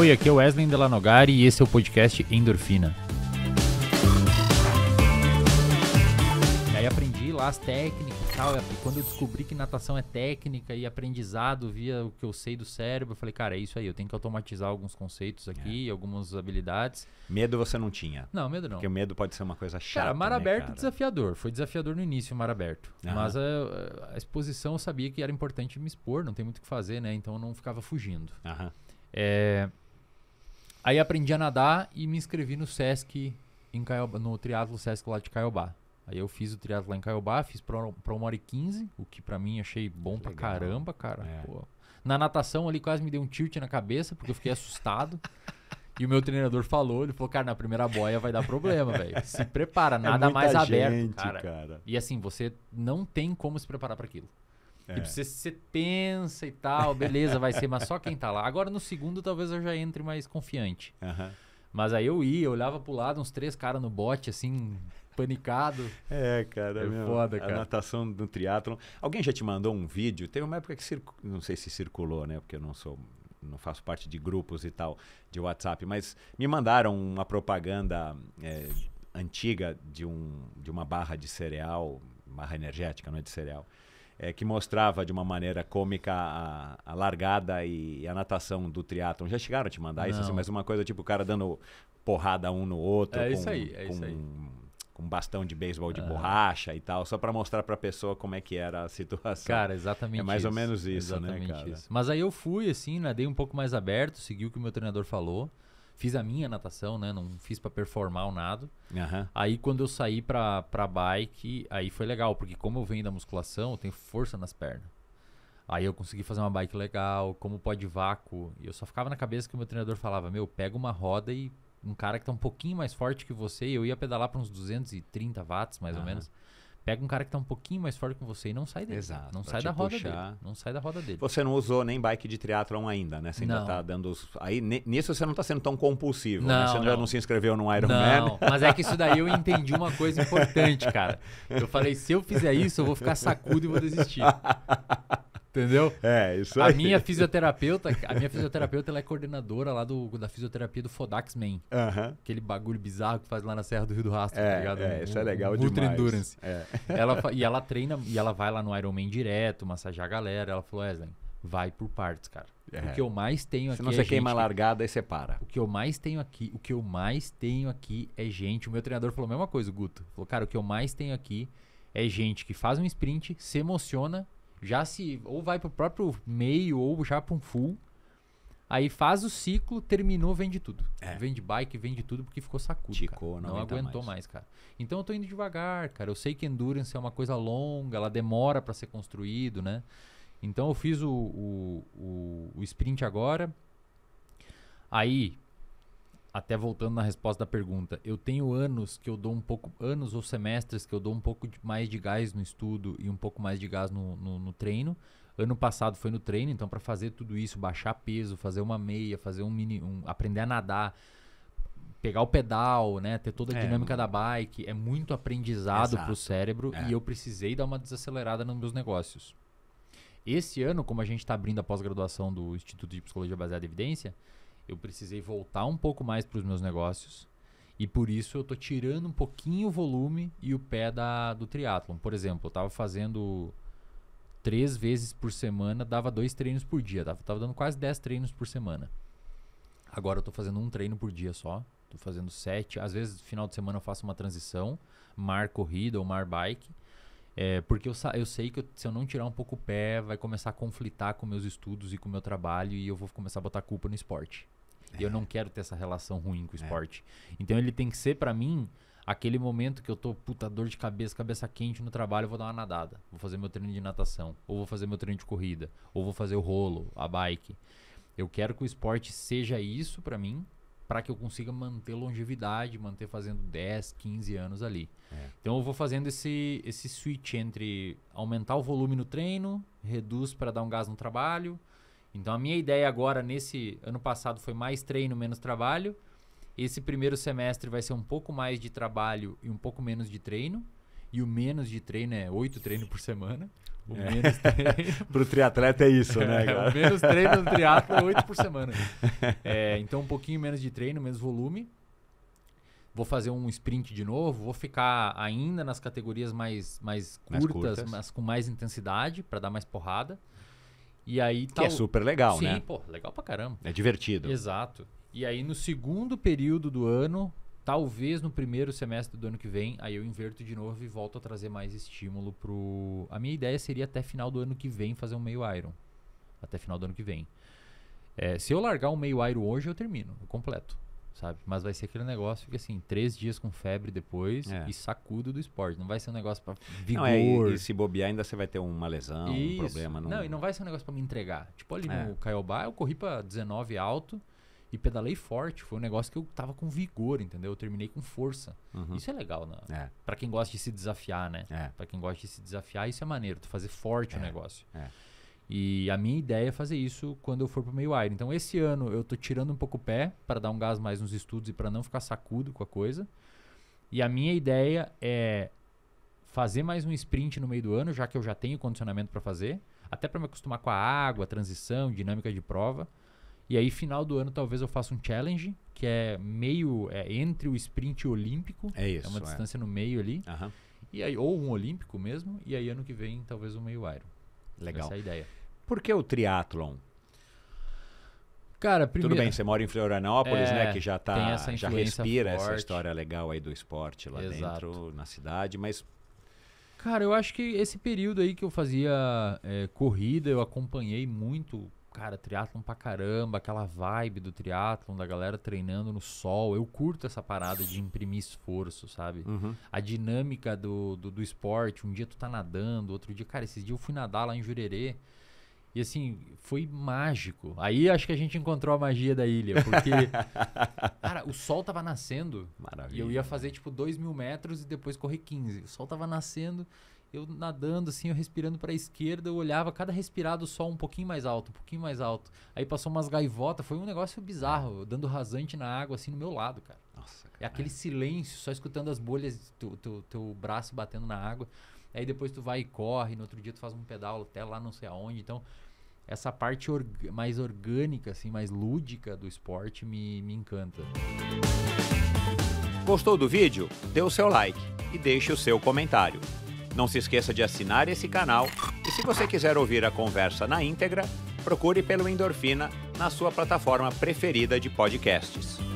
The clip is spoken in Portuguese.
Oi, aqui é o Wesley Delanogari e esse é o podcast Endorfina. E aí aprendi lá as técnicas e tal, e quando eu descobri que natação é técnica e aprendizado via o que eu sei do cérebro, eu falei, cara, é isso aí, eu tenho que automatizar alguns conceitos aqui, é. algumas habilidades. Medo você não tinha? Não, medo não. Porque o medo pode ser uma coisa chata. Cara, mar né, aberto né, cara? desafiador. Foi desafiador no início, o mar aberto. Aham. Mas a, a, exposição eu sabia que era importante me expor, não tem muito o que fazer, né? Então eu não ficava fugindo. Aham. É, Aí aprendi a nadar e me inscrevi no Sesc em Caiobá, no triatlo Sesc lá de Caiobá. Aí eu fiz o triatlo lá em Caiobá, fiz pra, 1 hora e quinze, o que pra mim achei bom que pra legal. caramba, cara. É. Na natação ali quase me deu um tilt na cabeça, porque eu fiquei assustado. E o meu treinador falou, ele falou, cara, na primeira boia vai dar problema, velho. Se prepara, é nada é mais gente, aberto, cara. cara. E assim, você não tem como se preparar para aquilo. É. Tipo, você, você pensa e tal, beleza, vai ser, mas só quem tá lá. Agora no segundo talvez eu já entre mais confiante. Uhum. Mas aí eu ia, eu olhava pro lado, uns três caras no bote, assim, panicado. É, cara. É foda, cara. A natação do triatlon. Alguém já te mandou um vídeo? Teve uma época que circu... não sei se circulou, né? Porque eu não sou não faço parte de grupos e tal de WhatsApp, mas me mandaram uma propaganda é, antiga de um de uma barra de cereal, barra energética, não é de cereal é, que mostrava de uma maneira cômica a, a largada e a natação do triatlon. Já chegaram a te mandar Não. isso? Assim, mas uma coisa tipo o cara dando porrada um no outro. É com, isso aí, é com, isso aí. um bastão de beisebol de ah. borracha e tal, só para mostrar para a pessoa como é que era a situação. Cara, exatamente É mais isso. ou menos isso, né, exatamente né, cara? Isso. Mas aí eu fui, assim, nadei um pouco mais aberto, segui o que o meu treinador falou fiz a minha natação, né? Não fiz para performar o nado. Uhum. Aí quando eu saí pra, pra bike, aí foi legal, porque como eu venho da musculação, eu tenho força nas pernas. Aí eu consegui fazer uma bike legal, como pode vácuo. E eu só ficava na cabeça que o meu treinador falava: Meu, pega uma roda e um cara que tá um pouquinho mais forte que você. Eu ia pedalar para uns 230 watts, mais uhum. ou menos. Pega um cara que tá um pouquinho mais forte que você e não sai dele. Exato. Não sai da roda puxar. dele. Não sai da roda dele. Você não usou nem bike de triatlon ainda, né? Você ainda não. tá dando os... Aí nisso você não tá sendo tão compulsivo, né? não, né? Você não. já não se inscreveu no Ironman. Não, mas é que isso daí eu entendi uma coisa importante, cara. Eu falei, se eu fizer isso, eu vou ficar sacudo e vou desistir. Entendeu? É, isso aí. A minha fisioterapeuta, a minha fisioterapeuta ela é coordenadora lá do, da fisioterapia do Fodax Man. Uhum. Aquele bagulho bizarro que faz lá na Serra do Rio do Rastro, é, tá ligado? É, um, isso é legal um demais. Ultra Endurance. É. Ela, e ela treina, e ela vai lá no Man direto, massagear a galera. Ela falou, Wesley, vai por partes, cara. É. O que eu mais tenho aqui se não você é queima gente, a largada e separa. O que eu mais tenho aqui, o que eu mais tenho aqui é gente. O meu treinador falou a mesma coisa, o Guto. Falou, cara, o que eu mais tenho aqui é gente que faz um sprint, se emociona já se ou vai pro próprio meio ou já para um full. Aí faz o ciclo, terminou, vende tudo. É. Vende bike, vende tudo porque ficou sacudo. Ticou, não, não aguentou mais. mais. cara. Então eu tô indo devagar, cara. Eu sei que endurance é uma coisa longa, ela demora para ser construído, né? Então eu fiz o, o, o, o sprint agora. Aí até voltando na resposta da pergunta, eu tenho anos que eu dou um pouco, anos ou semestres que eu dou um pouco de, mais de gás no estudo e um pouco mais de gás no, no, no treino. Ano passado foi no treino, então para fazer tudo isso, baixar peso, fazer uma meia, fazer um mini, um, aprender a nadar, pegar o pedal, né, ter toda a é, dinâmica da bike, é muito aprendizado para o cérebro é. e eu precisei dar uma desacelerada nos meus negócios. Esse ano, como a gente está abrindo a pós-graduação do Instituto de Psicologia Baseada em Evidência, eu precisei voltar um pouco mais para os meus negócios e por isso eu tô tirando um pouquinho o volume e o pé da, do triatlon. Por exemplo, eu tava fazendo três vezes por semana, dava dois treinos por dia, tava, tava dando quase dez treinos por semana. Agora eu tô fazendo um treino por dia só, tô fazendo sete. Às vezes, final de semana, eu faço uma transição, mar corrida ou mar bike. É, porque eu, eu sei que eu, se eu não tirar um pouco o pé, vai começar a conflitar com meus estudos e com o meu trabalho e eu vou começar a botar culpa no esporte. E eu não quero ter essa relação ruim com o é. esporte. É. Então ele tem que ser para mim aquele momento que eu tô puta dor de cabeça, cabeça quente no trabalho, eu vou dar uma nadada, vou fazer meu treino de natação, ou vou fazer meu treino de corrida, ou vou fazer o rolo, a bike. Eu quero que o esporte seja isso para mim, para que eu consiga manter longevidade, manter fazendo 10, 15 anos ali. É. Então eu vou fazendo esse esse switch entre aumentar o volume no treino, reduz para dar um gás no trabalho, então a minha ideia agora nesse ano passado foi mais treino, menos trabalho. Esse primeiro semestre vai ser um pouco mais de trabalho e um pouco menos de treino. E o menos de treino é oito treinos por semana. O é. menos treino. o triatleta é isso, né? É, cara? o menos treino no triatlo é oito por semana. É, então um pouquinho menos de treino, menos volume. Vou fazer um sprint de novo, vou ficar ainda nas categorias mais, mais curtas, mais curtas. mas com mais intensidade para dar mais porrada. E aí tal... Que é super legal, Sim, né? Sim, pô, legal pra caramba. É divertido. Exato. E aí no segundo período do ano, talvez no primeiro semestre do ano que vem, aí eu inverto de novo e volto a trazer mais estímulo pro. A minha ideia seria até final do ano que vem fazer um meio Iron. Até final do ano que vem. É, se eu largar um meio Iron hoje, eu termino, eu completo sabe? Mas vai ser aquele negócio que, assim, três dias com febre depois é. e sacudo do esporte. Não vai ser um negócio pra vigor. Não, é, e, e, se bobear ainda você vai ter uma lesão, Isso. um problema. Não... não, e não vai ser um negócio pra me entregar. Tipo, ali é. no Caiobá eu corri pra 19 alto e pedalei forte. Foi um negócio que eu tava com vigor, entendeu? Eu terminei com força. Uhum. Isso é legal, né? É. Pra quem gosta de se desafiar, né? É. Pra quem gosta de se desafiar, isso é maneiro. Tu fazer forte o é. negócio. É. E a minha ideia é fazer isso quando eu for pro meio aire. Então esse ano eu tô tirando um pouco o pé para dar um gás mais nos estudos e para não ficar sacudo com a coisa. E a minha ideia é fazer mais um sprint no meio do ano, já que eu já tenho condicionamento para fazer, até para me acostumar com a água, transição, dinâmica de prova. E aí, final do ano, talvez eu faça um challenge, que é meio é, entre o sprint olímpico. É, é isso. É uma é. distância no meio ali. Uhum. E aí, ou um olímpico mesmo. E aí, ano que vem, talvez um meio iron. Legal. Essa é a ideia. Por que o triatlon? Cara, primeiro... Tudo bem, você mora em Florianópolis, é, né? Que já tá, já respira forte. essa história legal aí do esporte lá Exato. dentro, na cidade, mas. Cara, eu acho que esse período aí que eu fazia é, corrida, eu acompanhei muito, cara, triatlon pra caramba, aquela vibe do triatlon, da galera treinando no sol. Eu curto essa parada de imprimir esforço, sabe? Uhum. A dinâmica do, do, do esporte, um dia tu tá nadando, outro dia, cara, esses dias eu fui nadar lá em Jurerê. E assim, foi mágico. Aí acho que a gente encontrou a magia da ilha, porque. cara, o sol tava nascendo. Maravilha. E eu ia fazer tipo 2 mil metros e depois correr 15. O sol tava nascendo, eu nadando assim, eu respirando para a esquerda, eu olhava cada respirado o sol um pouquinho mais alto, um pouquinho mais alto. Aí passou umas gaivotas, foi um negócio bizarro, dando rasante na água assim no meu lado, cara. Nossa, cara. É aquele silêncio, só escutando as bolhas, teu, teu, teu braço batendo na água aí depois tu vai e corre, no outro dia tu faz um pedal até lá não sei aonde. Então, essa parte org mais orgânica, assim, mais lúdica do esporte me, me encanta. Gostou do vídeo? Dê o seu like e deixe o seu comentário. Não se esqueça de assinar esse canal e se você quiser ouvir a conversa na íntegra, procure pelo Endorfina na sua plataforma preferida de podcasts.